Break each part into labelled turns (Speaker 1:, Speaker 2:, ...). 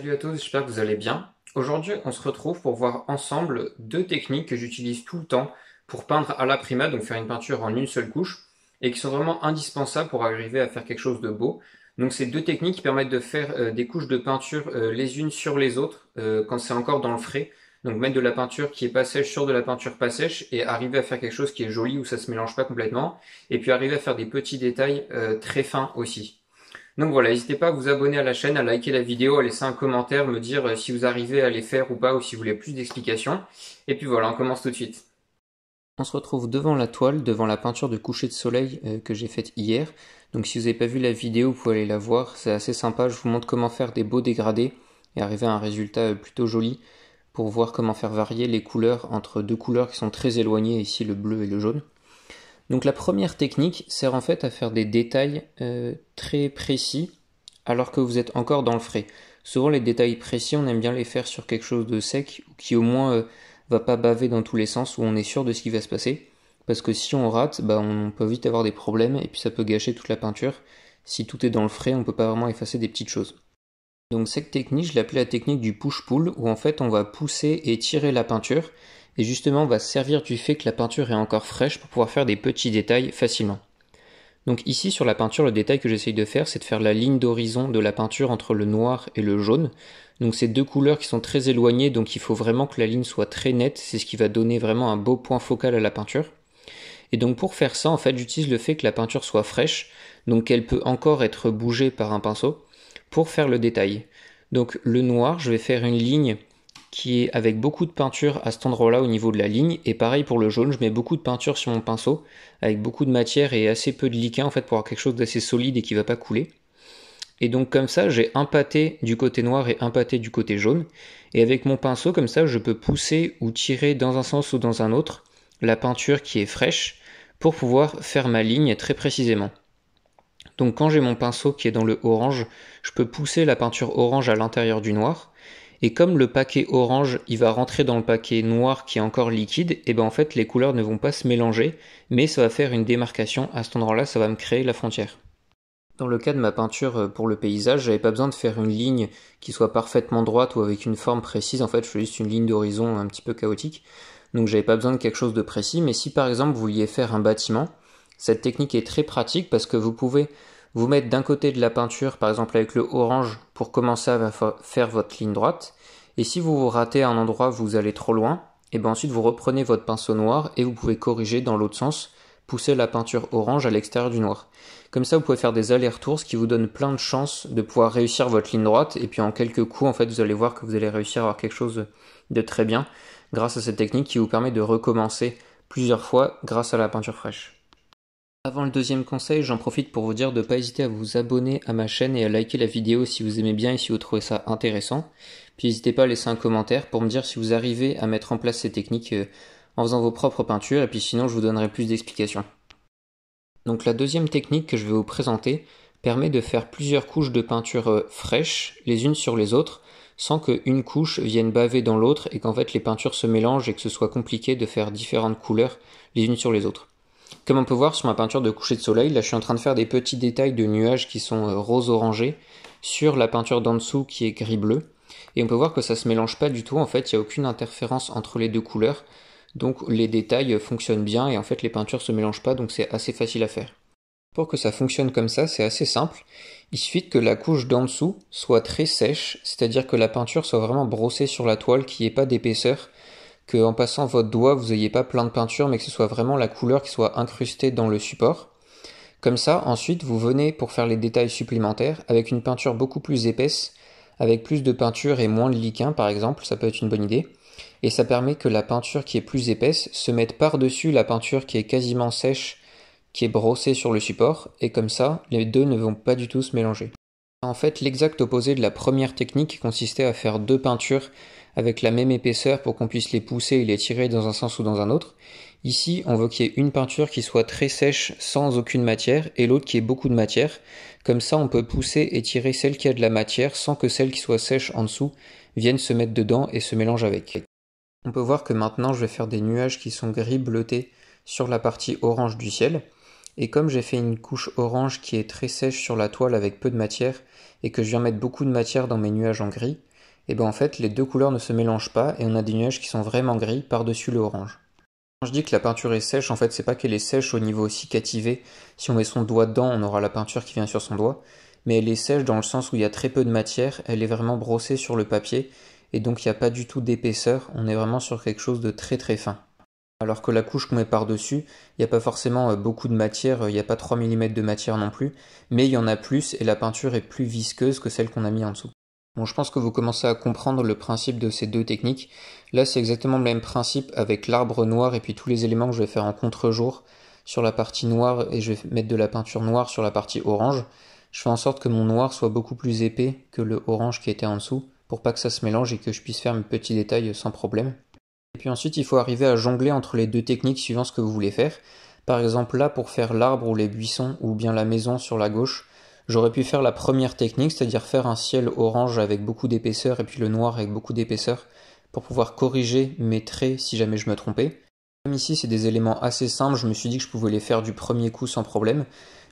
Speaker 1: Salut à tous, j'espère que vous allez bien. Aujourd'hui, on se retrouve pour voir ensemble deux techniques que j'utilise tout le temps pour peindre à la prima, donc faire une peinture en une seule couche, et qui sont vraiment indispensables pour arriver à faire quelque chose de beau. Donc ces deux techniques qui permettent de faire euh, des couches de peinture euh, les unes sur les autres euh, quand c'est encore dans le frais. Donc mettre de la peinture qui est pas sèche sur de la peinture pas sèche et arriver à faire quelque chose qui est joli où ça se mélange pas complètement. Et puis arriver à faire des petits détails très fins aussi. Donc voilà, n'hésitez pas à vous abonner à la chaîne, à liker la vidéo, à laisser un commentaire, me dire euh, si vous arrivez à les faire ou pas, ou si vous voulez plus d'explications. Et puis voilà, on commence tout de suite. On se retrouve devant la toile, devant la peinture de coucher de soleil euh, que j'ai faite hier. Donc si vous n'avez pas vu la vidéo, vous pouvez aller la voir, c'est assez sympa, je vous montre comment faire des beaux dégradés et arriver à un résultat euh, plutôt joli pour voir comment faire varier les couleurs entre deux couleurs qui sont très éloignées, ici le bleu et le jaune. Donc la première technique sert en fait à faire des détails euh, très précis alors que vous êtes encore dans le frais. Souvent les détails précis, on aime bien les faire sur quelque chose de sec ou qui au moins euh, va pas baver dans tous les sens où on est sûr de ce qui va se passer. Parce que si on rate, bah, on peut vite avoir des problèmes et puis ça peut gâcher toute la peinture. Si tout est dans le frais, on peut pas vraiment effacer des petites choses. Donc cette technique, je l'appelais la technique du push-pull où en fait on va pousser et tirer la peinture et justement on va servir du fait que la peinture est encore fraîche pour pouvoir faire des petits détails facilement. Donc ici sur la peinture, le détail que j'essaye de faire, c'est de faire la ligne d'horizon de la peinture entre le noir et le jaune. Donc c'est deux couleurs qui sont très éloignées, donc il faut vraiment que la ligne soit très nette, c'est ce qui va donner vraiment un beau point focal à la peinture. Et donc pour faire ça, en fait, j'utilise le fait que la peinture soit fraîche, donc qu'elle peut encore être bougée par un pinceau, pour faire le détail. Donc le noir, je vais faire une ligne qui est avec beaucoup de peinture à cet endroit-là au niveau de la ligne. Et pareil pour le jaune, je mets beaucoup de peinture sur mon pinceau, avec beaucoup de matière et assez peu de liquin en fait pour avoir quelque chose d'assez solide et qui ne va pas couler. Et donc comme ça, j'ai un pâté du côté noir et un pâté du côté jaune. Et avec mon pinceau, comme ça, je peux pousser ou tirer dans un sens ou dans un autre la peinture qui est fraîche pour pouvoir faire ma ligne très précisément. Donc quand j'ai mon pinceau qui est dans le orange, je peux pousser la peinture orange à l'intérieur du noir et comme le paquet orange, il va rentrer dans le paquet noir qui est encore liquide, et eh ben en fait les couleurs ne vont pas se mélanger, mais ça va faire une démarcation, à cet endroit-là ça va me créer la frontière. Dans le cas de ma peinture euh, pour le paysage, j'avais pas besoin de faire une ligne qui soit parfaitement droite ou avec une forme précise, en fait je fais juste une ligne d'horizon un petit peu chaotique, donc j'avais pas besoin de quelque chose de précis, mais si par exemple vous vouliez faire un bâtiment, cette technique est très pratique parce que vous pouvez vous mettre d'un côté de la peinture, par exemple avec le orange, pour commencer à faire votre ligne droite. Et si vous vous ratez à un endroit, vous allez trop loin, et bien ensuite vous reprenez votre pinceau noir et vous pouvez corriger dans l'autre sens, pousser la peinture orange à l'extérieur du noir. Comme ça, vous pouvez faire des allers-retours, ce qui vous donne plein de chances de pouvoir réussir votre ligne droite. Et puis en quelques coups, en fait, vous allez voir que vous allez réussir à avoir quelque chose de très bien grâce à cette technique qui vous permet de recommencer plusieurs fois grâce à la peinture fraîche. Avant le deuxième conseil, j'en profite pour vous dire de ne pas hésiter à vous abonner à ma chaîne et à liker la vidéo si vous aimez bien et si vous trouvez ça intéressant. Puis n'hésitez pas à laisser un commentaire pour me dire si vous arrivez à mettre en place ces techniques euh, en faisant vos propres peintures et puis sinon je vous donnerai plus d'explications. Donc la deuxième technique que je vais vous présenter permet de faire plusieurs couches de peinture euh, fraîche, les unes sur les autres sans qu'une couche vienne baver dans l'autre et qu'en fait les peintures se mélangent et que ce soit compliqué de faire différentes couleurs les unes sur les autres. Comme on peut voir sur ma peinture de coucher de soleil, là je suis en train de faire des petits détails de nuages qui sont euh, rose-orangé sur la peinture d'en dessous qui est gris-bleu. Et on peut voir que ça ne se mélange pas du tout, en fait il n'y a aucune interférence entre les deux couleurs. Donc les détails euh, fonctionnent bien et en fait les peintures ne se mélangent pas, donc c'est assez facile à faire. Pour que ça fonctionne comme ça, c'est assez simple. Il suffit que la couche d'en dessous soit très sèche, c'est-à-dire que la peinture soit vraiment brossée sur la toile, qui n'y pas d'épaisseur, en passant votre doigt, vous n'ayez pas plein de peinture, mais que ce soit vraiment la couleur qui soit incrustée dans le support. Comme ça, ensuite, vous venez pour faire les détails supplémentaires avec une peinture beaucoup plus épaisse, avec plus de peinture et moins de liquin, par exemple, ça peut être une bonne idée. Et ça permet que la peinture qui est plus épaisse se mette par-dessus la peinture qui est quasiment sèche, qui est brossée sur le support, et comme ça, les deux ne vont pas du tout se mélanger. En fait, l'exact opposé de la première technique qui consistait à faire deux peintures avec la même épaisseur pour qu'on puisse les pousser et les tirer dans un sens ou dans un autre. Ici, on veut qu'il y ait une peinture qui soit très sèche sans aucune matière et l'autre qui ait beaucoup de matière. Comme ça, on peut pousser et tirer celle qui a de la matière sans que celle qui soit sèche en dessous vienne se mettre dedans et se mélange avec. On peut voir que maintenant, je vais faire des nuages qui sont gris bleutés sur la partie orange du ciel. Et comme j'ai fait une couche orange qui est très sèche sur la toile avec peu de matière et que je viens mettre beaucoup de matière dans mes nuages en gris, et eh bien en fait les deux couleurs ne se mélangent pas et on a des nuages qui sont vraiment gris par-dessus l'orange. Quand je dis que la peinture est sèche, en fait c'est pas qu'elle est sèche au niveau cicativé, si on met son doigt dedans on aura la peinture qui vient sur son doigt, mais elle est sèche dans le sens où il y a très peu de matière, elle est vraiment brossée sur le papier, et donc il n'y a pas du tout d'épaisseur, on est vraiment sur quelque chose de très très fin. Alors que la couche qu'on met par-dessus, il n'y a pas forcément euh, beaucoup de matière, il n'y a pas 3 mm de matière non plus, mais il y en a plus et la peinture est plus visqueuse que celle qu'on a mis en dessous je pense que vous commencez à comprendre le principe de ces deux techniques. Là, c'est exactement le même principe avec l'arbre noir et puis tous les éléments que je vais faire en contre-jour sur la partie noire et je vais mettre de la peinture noire sur la partie orange. Je fais en sorte que mon noir soit beaucoup plus épais que le orange qui était en dessous pour pas que ça se mélange et que je puisse faire mes petits détails sans problème. Et puis ensuite, il faut arriver à jongler entre les deux techniques suivant ce que vous voulez faire. Par exemple, là, pour faire l'arbre ou les buissons ou bien la maison sur la gauche, J'aurais pu faire la première technique, c'est-à-dire faire un ciel orange avec beaucoup d'épaisseur et puis le noir avec beaucoup d'épaisseur pour pouvoir corriger mes traits si jamais je me trompais. Comme ici c'est des éléments assez simples, je me suis dit que je pouvais les faire du premier coup sans problème.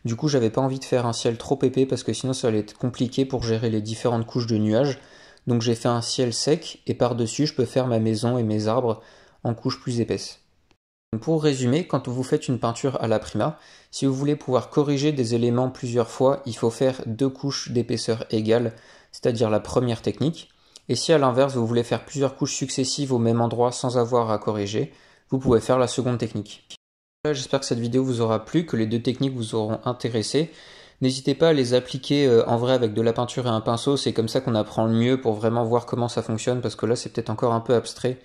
Speaker 1: Du coup j'avais pas envie de faire un ciel trop épais parce que sinon ça allait être compliqué pour gérer les différentes couches de nuages. Donc j'ai fait un ciel sec et par-dessus je peux faire ma maison et mes arbres en couches plus épaisses. Pour résumer, quand vous faites une peinture à la prima, si vous voulez pouvoir corriger des éléments plusieurs fois, il faut faire deux couches d'épaisseur égale, c'est-à-dire la première technique. Et si à l'inverse vous voulez faire plusieurs couches successives au même endroit sans avoir à corriger, vous pouvez faire la seconde technique. J'espère que cette vidéo vous aura plu, que les deux techniques vous auront intéressé. N'hésitez pas à les appliquer euh, en vrai avec de la peinture et un pinceau, c'est comme ça qu'on apprend le mieux pour vraiment voir comment ça fonctionne, parce que là c'est peut-être encore un peu abstrait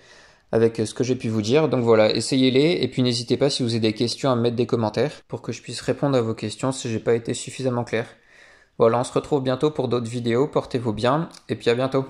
Speaker 1: avec euh, ce que j'ai pu vous dire. Donc voilà, essayez-les et puis n'hésitez pas si vous avez des questions à mettre des commentaires pour que je puisse répondre à vos questions si j'ai pas été suffisamment clair. Voilà, on se retrouve bientôt pour d'autres vidéos, portez-vous bien et puis à bientôt.